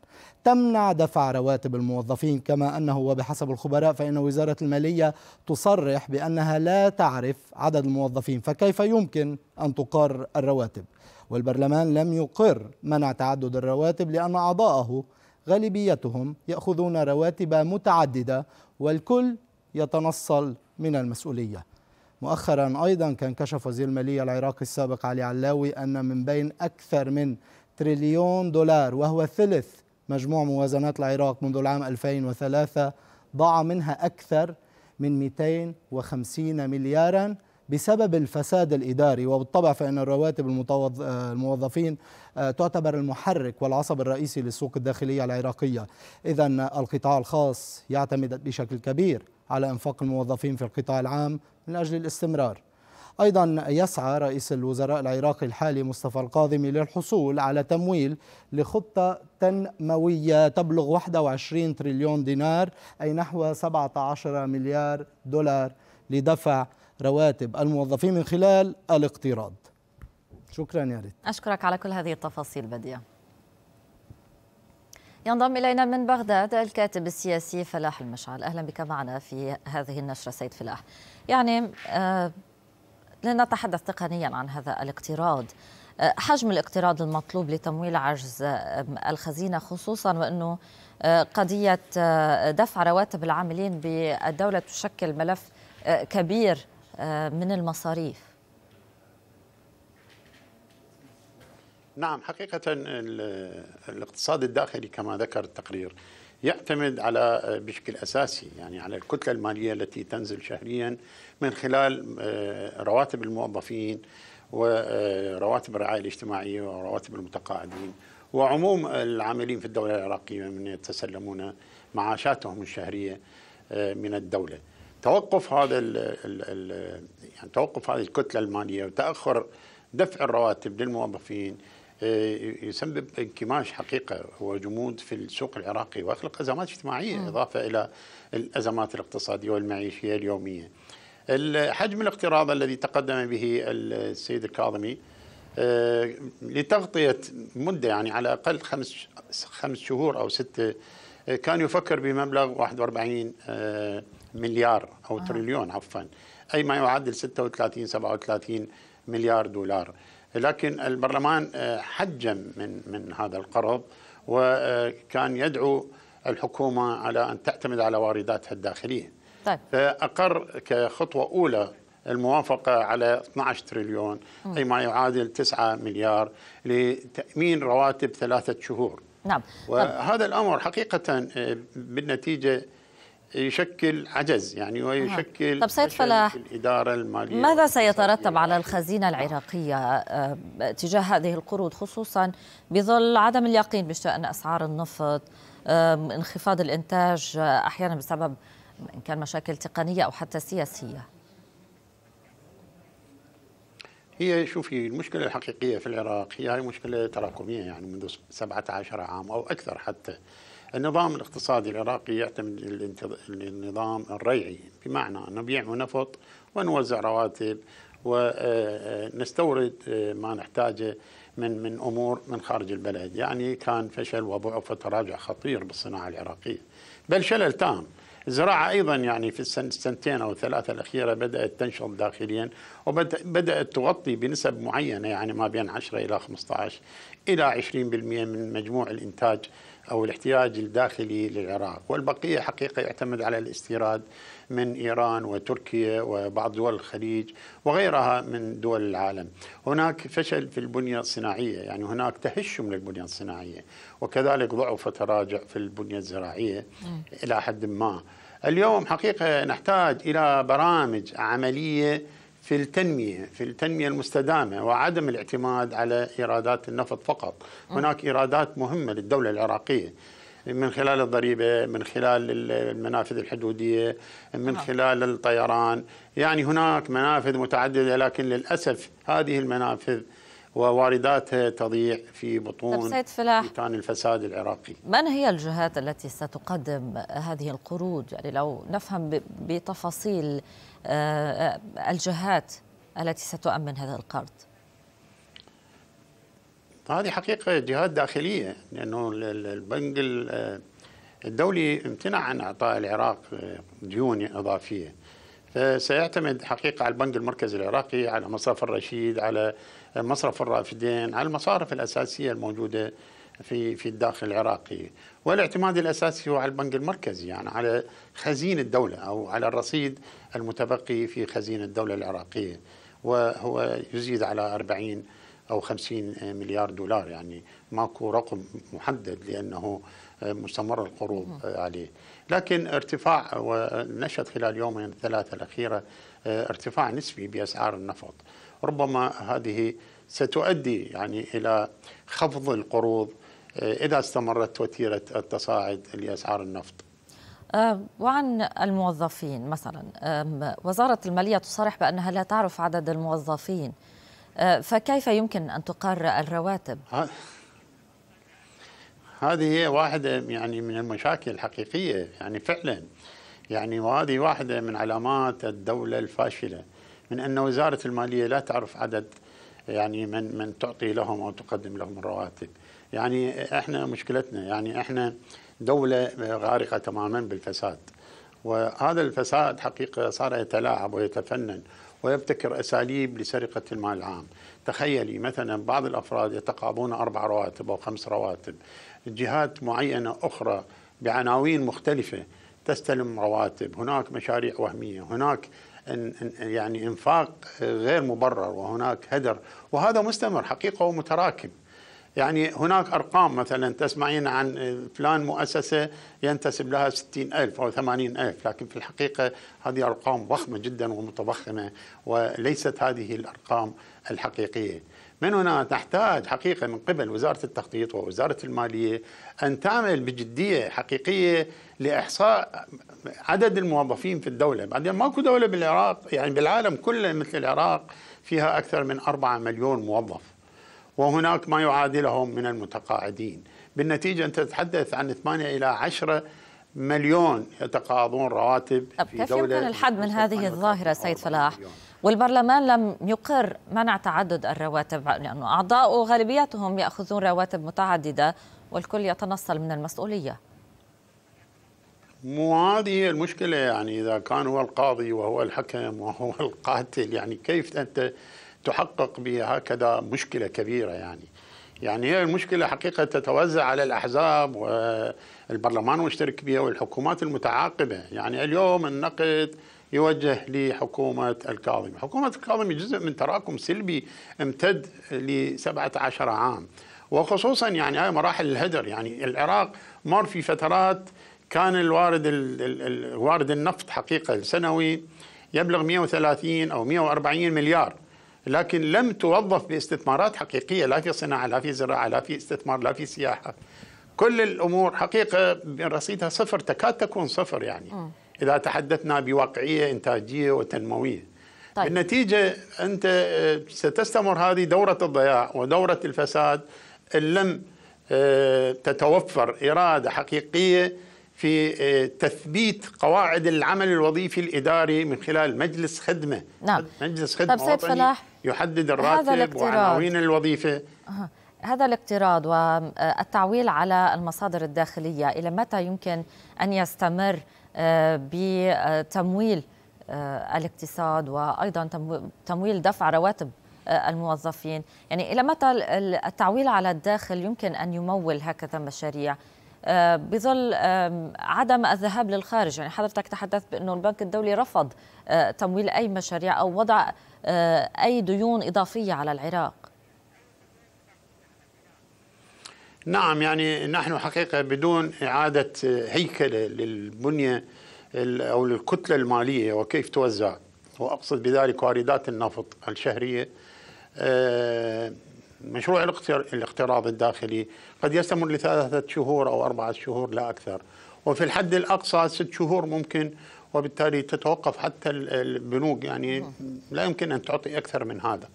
تمنع دفع رواتب الموظفين كما أنه وبحسب الخبراء فإن وزارة المالية تصرح بأنها لا تعرف عدد الموظفين فكيف يمكن أن تقر الرواتب والبرلمان لم يقر منع تعدد الرواتب لأن أعضاءه غالبيتهم يأخذون رواتب متعددة والكل يتنصل من المسؤوليه مؤخرا أيضا كان كشف وزير المالية العراقي السابق علي علاوي أن من بين أكثر من تريليون دولار وهو ثلث مجموع موازنات العراق منذ العام 2003 ضاع منها أكثر من 250 ملياراً بسبب الفساد الإداري وبالطبع فإن الرواتب الموظفين آه، تعتبر المحرك والعصب الرئيسي للسوق الداخلية العراقية إذا القطاع الخاص يعتمد بشكل كبير على انفاق الموظفين في القطاع العام من اجل الاستمرار. ايضا يسعى رئيس الوزراء العراقي الحالي مصطفى القاضمي للحصول على تمويل لخطه تنمويه تبلغ 21 تريليون دينار اي نحو 17 مليار دولار لدفع رواتب الموظفين من خلال الاقتراض. شكرا يا ريت. اشكرك على كل هذه التفاصيل بديه. ينضم إلينا من بغداد الكاتب السياسي فلاح المشعل أهلا بك معنا في هذه النشرة سيد فلاح يعني آه، لنتحدث تقنيا عن هذا الاقتراض آه، حجم الاقتراض المطلوب لتمويل عجز آه، الخزينة خصوصا وأنه قضية دفع رواتب العاملين بالدولة تشكل ملف كبير من المصاريف نعم حقيقة الاقتصاد الداخلي كما ذكر التقرير يعتمد على آه، بشكل اساسي يعني على الكتله الماليه التي تنزل شهريا من خلال آه، رواتب الموظفين ورواتب آه، الرعايه الاجتماعيه ورواتب المتقاعدين وعموم العاملين في الدوله العراقيه من يتسلمون معاشاتهم الشهريه من الدوله. توقف هذا ال ال يعني توقف هذه الكتله الماليه وتاخر دفع الرواتب للموظفين آه، يسبب انكماش حقيقة وجمود في السوق العراقي واخلق أزمات اجتماعية م. إضافة إلى الأزمات الاقتصادية والمعيشية اليومية حجم الاقتراض الذي تقدم به السيد الكاظمي آه، لتغطية مدة يعني على الأقل خمس, خمس شهور أو ستة آه، كان يفكر بمبلغ 41 مليار أو آه. تريليون عفوا أي ما يعادل 36 37 مليار دولار لكن البرلمان آه، حجم من من هذا القرض وكان آه، يدعو الحكومه على ان تعتمد على وارداتها الداخليه. طيب. فاقر كخطوه اولى الموافقة على 12 تريليون أي ما يعادل 9 مليار لتأمين رواتب ثلاثة شهور نعم وهذا الأمر حقيقة آه، بالنتيجة يشكل عجز يعني ويشكل نعم. طب سيد فلاح الإدارة المالية ماذا سيترتب على الخزينة العراقية آه، تجاه هذه القروض خصوصا بظل عدم اليقين بشأن أسعار النفط انخفاض الإنتاج آه، أحيانا بسبب إن كان مشاكل تقنية أو حتى سياسية هي شوفي المشكلة الحقيقية في العراق هي مشكلة تراكمية يعني منذ 17 عام أو أكثر حتى النظام الاقتصادي العراقي يعتمد النظام الريعي بمعنى أنه بيع ونفط ونوزع رواتب ونستورد آه، آه، آه، ما نحتاجه من من امور من خارج البلد، يعني كان فشل وضعف وتراجع خطير بالصناعه العراقيه. بل شلل تام. الزراعه ايضا يعني في السنتين او الثلاثه الاخيره بدات تنشط داخليا وبدات تغطي بنسب معينه يعني ما بين 10 الى 15 الى 20% من مجموع الانتاج أو الاحتياج الداخلي للعراق والبقية حقيقة يعتمد على الاستيراد من إيران وتركيا وبعض دول الخليج وغيرها من دول العالم هناك فشل في البنية الصناعية يعني هناك تهشم للبنية الصناعية وكذلك ضعف وتراجع في البنية الزراعية إلى حد ما اليوم حقيقة نحتاج إلى برامج عملية في التنمية في التنمية المستدامة وعدم الاعتماد على إيرادات النفط فقط هناك إيرادات مهمة للدولة العراقية من خلال الضريبة من خلال المنافذ الحدودية من نعم. خلال الطيران يعني هناك منافذ متعددة لكن للأسف هذه المنافذ ووارداتها تضيع في بطون سيد فلاح الفساد العراقي من هي الجهات التي ستقدم هذه القروض يعني لو نفهم بتفاصيل آه، آه، الجهات التي ستؤمن هذا القرض؟ هذه حقيقة جهات داخلية لأنه البنك آه، الدولي امتنع عن إعطاء العراق ديون إضافية فسيعتمد حقيقة على البنك المركزي العراقي على مصرف الرشيد على مصرف الرافدين على المصارف الأساسية الموجودة في في الداخل العراقي والاعتماد الاساسي هو على البنك المركزي يعني على خزين الدوله او على الرصيد المتبقي في خزين الدوله العراقيه وهو يزيد على 40 او 50 مليار دولار يعني ماكو رقم محدد لانه مستمر القروض عليه لكن ارتفاع ونشط خلال يومين الثلاثه الاخيره ارتفاع نسبي باسعار النفط ربما هذه ستؤدي يعني الى خفض القروض إيه، إذا استمرت وتيرة التصاعد لأسعار النفط آه، وعن الموظفين مثلا وزارة المالية تصرح بأنها لا تعرف عدد الموظفين آه، فكيف يمكن أن تقر الرواتب؟ هذه هي واحدة يعني من المشاكل الحقيقية يعني فعلا يعني وهذه واحدة من علامات الدولة الفاشلة من أن وزارة المالية لا تعرف عدد يعني من من تعطي لهم أو تقدم لهم الرواتب يعني احنا مشكلتنا يعني احنا دولة غارقة تماما بالفساد وهذا الفساد حقيقة صار يتلاعب ويتفنن ويبتكر أساليب لسرقة المال العام تخيلي مثلا بعض الأفراد يتقاضون أربع رواتب أو خمس رواتب جهات معينة أخرى بعناوين مختلفة تستلم رواتب هناك مشاريع وهمية هناك يعني انفاق غير مبرر وهناك هدر وهذا مستمر حقيقة ومتراكم يعني هناك أرقام مثلا تسمعين عن فلان مؤسسة ينتسب لها 60 ألف أو 80 ألف لكن في الحقيقة هذه أرقام ضخمة جدا ومتضخمة وليست هذه الأرقام الحقيقية من هنا تحتاج حقيقة من قبل وزارة التخطيط ووزارة المالية أن تعمل بجدية حقيقية لإحصاء عدد الموظفين في الدولة بعدين ماكو دولة بالعراق يعني بالعالم كله مثل العراق فيها أكثر من 4 مليون موظف وهناك ما يعادلهم من المتقاعدين بالنتيجة أنت تتحدث عن 8 إلى 10 مليون يتقاضون رواتب طب في كيف دولة يمكن الحد من هذه الظاهرة سيد فلاح والبرلمان لم يقر منع تعدد الرواتب لأن أعضاء غالبيتهم يأخذون رواتب متعددة والكل يتنصل من المسؤولية مو هذه هي المشكلة يعني إذا كان هو القاضي وهو الحكم وهو القاتل يعني كيف أنت تحقق بهكذا مشكله كبيره يعني يعني هي المشكله حقيقه تتوزع على الاحزاب والبرلمان المشترك بها والحكومات المتعاقبه يعني اليوم النقد يوجه لحكومة الكاظمي حكومة الكاظمي جزء من تراكم سلبي امتد ل عشر عام وخصوصا يعني هاي مراحل الهدر يعني العراق مر في فترات كان الوارد الوارد النفط حقيقة السنوي يبلغ 130 أو 140 مليار لكن لم توظف باستثمارات حقيقية لا في صناعة لا في زراعة لا في استثمار لا في سياحة كل الأمور حقيقة رصيدها صفر تكاد تكون صفر يعني إذا تحدثنا بواقعية إنتاجية وتنموية طيب. بالنتيجة أنت آه، ستستمر هذه دورة الضياع ودورة الفساد إن لم آه، تتوفر إرادة حقيقية في آه، تثبيت قواعد العمل الوظيفي الإداري من خلال مجلس خدمة نعم مجلس خدمة طيب سيد فلاح يحدد الراتب وعناوين الوظيفه هذا الاقتراض والتعويل آه، على المصادر الداخليه الى متى يمكن ان يستمر آه، بتمويل آه، الاقتصاد وايضا تمويل دفع رواتب الموظفين يعني الى متى التعويل على الداخل يمكن ان يمول هكذا مشاريع آه، بظل عدم الذهاب للخارج يعني حضرتك تحدثت بأنه البنك الدولي رفض آه، تمويل أي مشاريع أو وضع آه، أي ديون إضافية على العراق نعم يعني نحن حقيقة بدون إعادة هيكلة للبنية أو للكتلة المالية وكيف توزع وأقصد بذلك واردات النفط الشهرية مشروع الاقتراض الداخلي قد يستمر لثلاثة شهور أو أربعة شهور لا أكثر وفي الحد الأقصى ست شهور ممكن وبالتالي تتوقف حتى البنوك يعني لا يمكن أن تعطي أكثر من هذا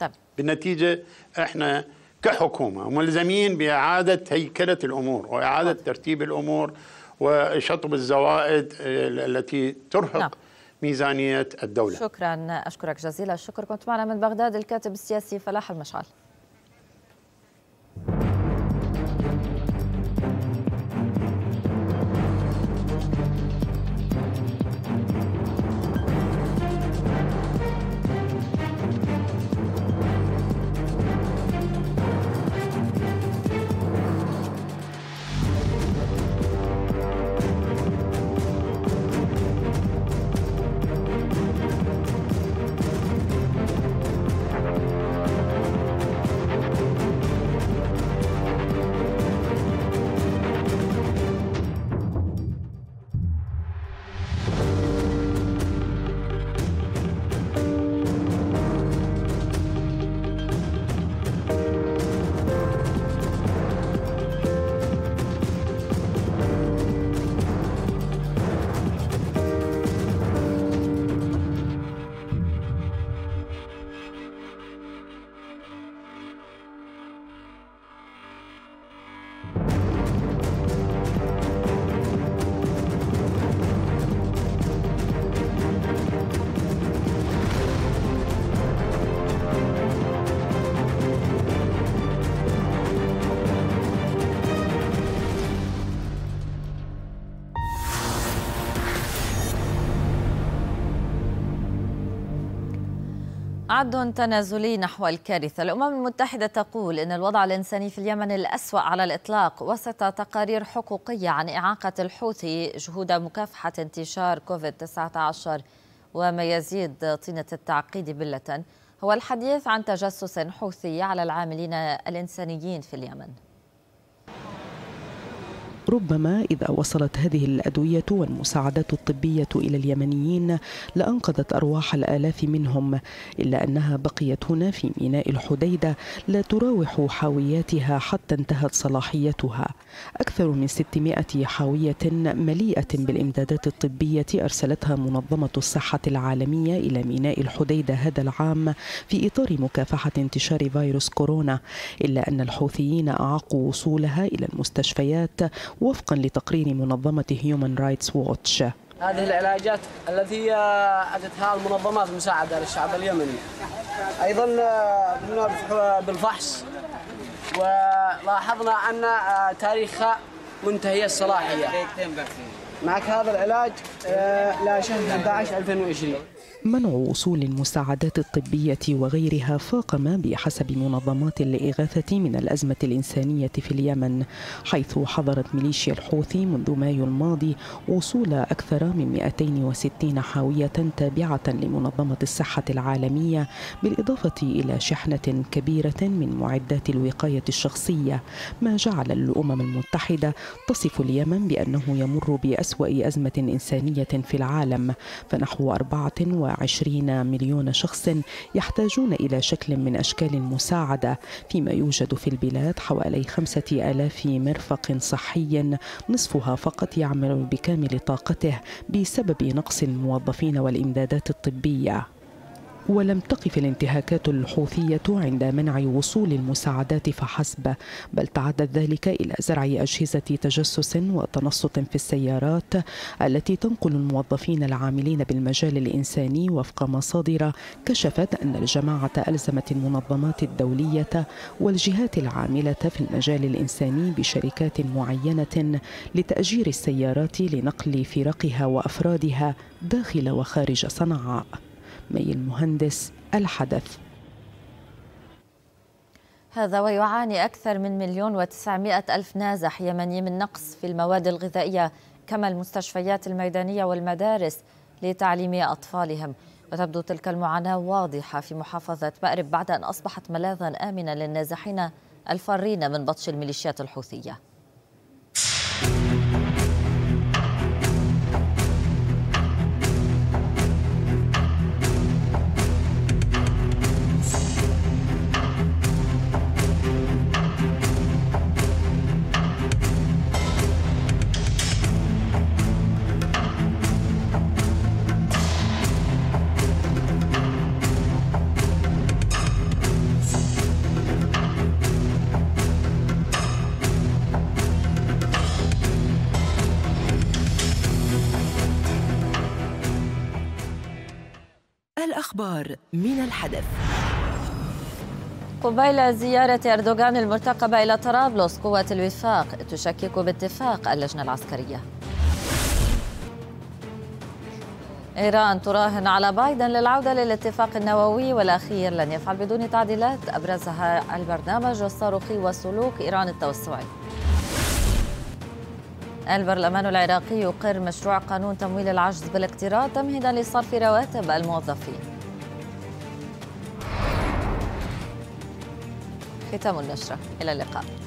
طب. بالنتيجة إحنا كحكومة ملزمين بإعادة هيكلة الأمور وإعادة طب. ترتيب الأمور وشطب الزوائد التي ترهق نعم. ميزانية الدولة شكرا أشكرك جزيلا الشكر كنت معنا من بغداد الكاتب السياسي فلاح المشعل you عد تنازلي نحو الكارثة الأمم المتحدة تقول أن الوضع الإنساني في اليمن الأسوأ على الإطلاق وسط تقارير حقوقية عن إعاقة الحوثي جهود مكافحة انتشار كوفيد-19 وما يزيد طينة التعقيد بلة هو الحديث عن تجسس حوثي على العاملين الإنسانيين في اليمن ربما إذا وصلت هذه الأدوية والمساعدات الطبية إلى اليمنيين لأنقذت أرواح الآلاف منهم إلا أنها بقيت هنا في ميناء الحديدة لا تراوح حاوياتها حتى انتهت صلاحيتها أكثر من 600 حاوية مليئة بالإمدادات الطبية أرسلتها منظمة الصحة العالمية إلى ميناء الحديدة هذا العام في إطار مكافحة انتشار فيروس كورونا إلا أن الحوثيين أعاقوا وصولها إلى المستشفيات وفقا لتقرير منظمة هيومن رايتس ووتش هذه العلاجات التي أتتها المنظمات المساعدة للشعب اليمني أيضا آه، بالفحص ولاحظنا أن آه، تاريخها منتهي الصلاحية معك هذا العلاج آه، لا شهر 11 2020 منع وصول المساعدات الطبية وغيرها فاقم بحسب منظمات الإغاثة من الأزمة الإنسانية في اليمن حيث حظرت ميليشيا الحوثي منذ مايو الماضي وصول أكثر من 260 حاوية تابعة لمنظمة الصحة العالمية بالإضافة إلى شحنة كبيرة من معدات الوقاية الشخصية ما جعل الأمم المتحدة تصف اليمن بأنه يمر بأسوأ أزمة إنسانية في العالم فنحو 4 20 مليون شخص يحتاجون إلى شكل من أشكال المساعدة فيما يوجد في البلاد حوالي خمسة ألاف مرفق صحي نصفها فقط يعمل بكامل طاقته بسبب نقص الموظفين والإمدادات الطبية ولم تقف الانتهاكات الحوثية عند منع وصول المساعدات فحسب بل تعدد ذلك إلى زرع أجهزة تجسس وتنصت في السيارات التي تنقل الموظفين العاملين بالمجال الإنساني وفق مصادر كشفت أن الجماعة ألزمت المنظمات الدولية والجهات العاملة في المجال الإنساني بشركات معينة لتأجير السيارات لنقل فرقها وأفرادها داخل وخارج صنعاء مي المهندس الحدث هذا ويعاني أكثر من مليون وتسعمائة ألف نازح يمني من نقص في المواد الغذائية كما المستشفيات الميدانية والمدارس لتعليم أطفالهم وتبدو تلك المعاناة واضحة في محافظة مأرب بعد أن أصبحت ملاذا آمنا للنازحين الفارين من بطش الميليشيات الحوثية الحدث قبيل زيارة أردوغان المرتقبة إلى طرابلس قوات الوفاق تشكك باتفاق اللجنة العسكرية إيران تراهن على بايدن للعودة للاتفاق النووي والأخير لن يفعل بدون تعديلات أبرزها البرنامج الصاروخي وسلوك إيران التوسعي البرلمان العراقي يقر مشروع قانون تمويل العجز بالاقتراض تمهيدا لصرف رواتب الموظفين ختام النشرة إلى اللقاء